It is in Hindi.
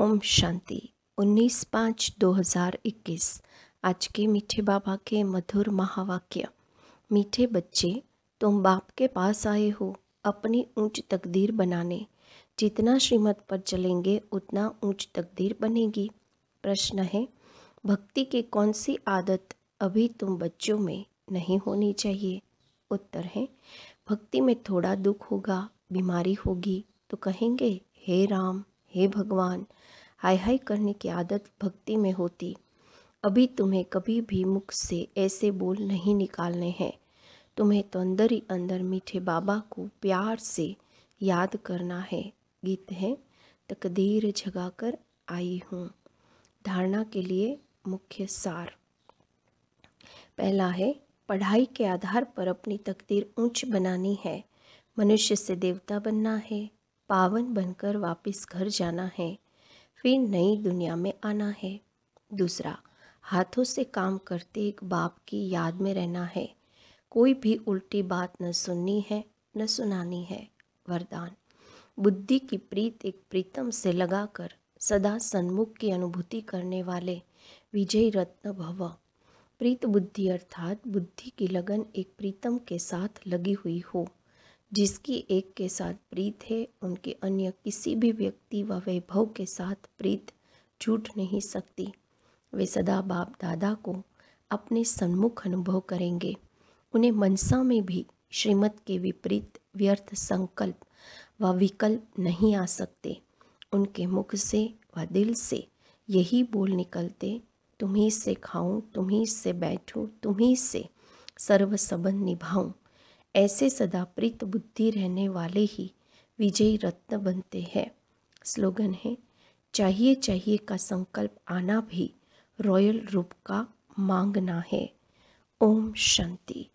ओम शांति 19 पाँच 2021 आज के मीठे बाबा के मधुर महावाक्य मीठे बच्चे तुम बाप के पास आए हो अपनी ऊंच तकदीर बनाने जितना श्रीमत पर चलेंगे उतना ऊंच तकदीर बनेगी प्रश्न है भक्ति की कौन सी आदत अभी तुम बच्चों में नहीं होनी चाहिए उत्तर है भक्ति में थोड़ा दुख होगा बीमारी होगी तो कहेंगे हे राम हे भगवान हाय हाय करने की आदत भक्ति में होती अभी तुम्हें कभी भी मुख से ऐसे बोल नहीं निकालने हैं तुम्हें तो अंदर ही अंदर मीठे बाबा को प्यार से याद करना है गीत है तकदीर जगा कर आई हूँ धारणा के लिए मुख्य सार पहला है पढ़ाई के आधार पर अपनी तकदीर ऊंच बनानी है मनुष्य से देवता बनना है पावन बनकर वापस घर जाना है फिर नई दुनिया में आना है दूसरा हाथों से काम करते एक बाप की याद में रहना है कोई भी उल्टी बात न सुननी है न सुनानी है वरदान बुद्धि की प्रीत एक प्रीतम से लगाकर सदा सन्मुख की अनुभूति करने वाले विजय रत्न भव प्रीत बुद्धि अर्थात बुद्धि की लगन एक प्रीतम के साथ लगी हुई हो जिसकी एक के साथ प्रीत है उनके अन्य किसी भी व्यक्ति व वैभव के साथ प्रीत छूट नहीं सकती वे सदा बाप दादा को अपने सन्मुख अनुभव करेंगे उन्हें मनसा में भी श्रीमत के विपरीत व्यर्थ संकल्प व विकल्प नहीं आ सकते उनके मुख से व दिल से यही बोल निकलते तुम्ही से खाऊं तुम्ही से बैठूं तुम्ही से सर्व संबंध निभाऊं ऐसे सदा प्रीत बुद्धि रहने वाले ही विजयी रत्न बनते हैं स्लोगन है चाहिए चाहिए का संकल्प आना भी रॉयल रूप का मांगना है ओम शांति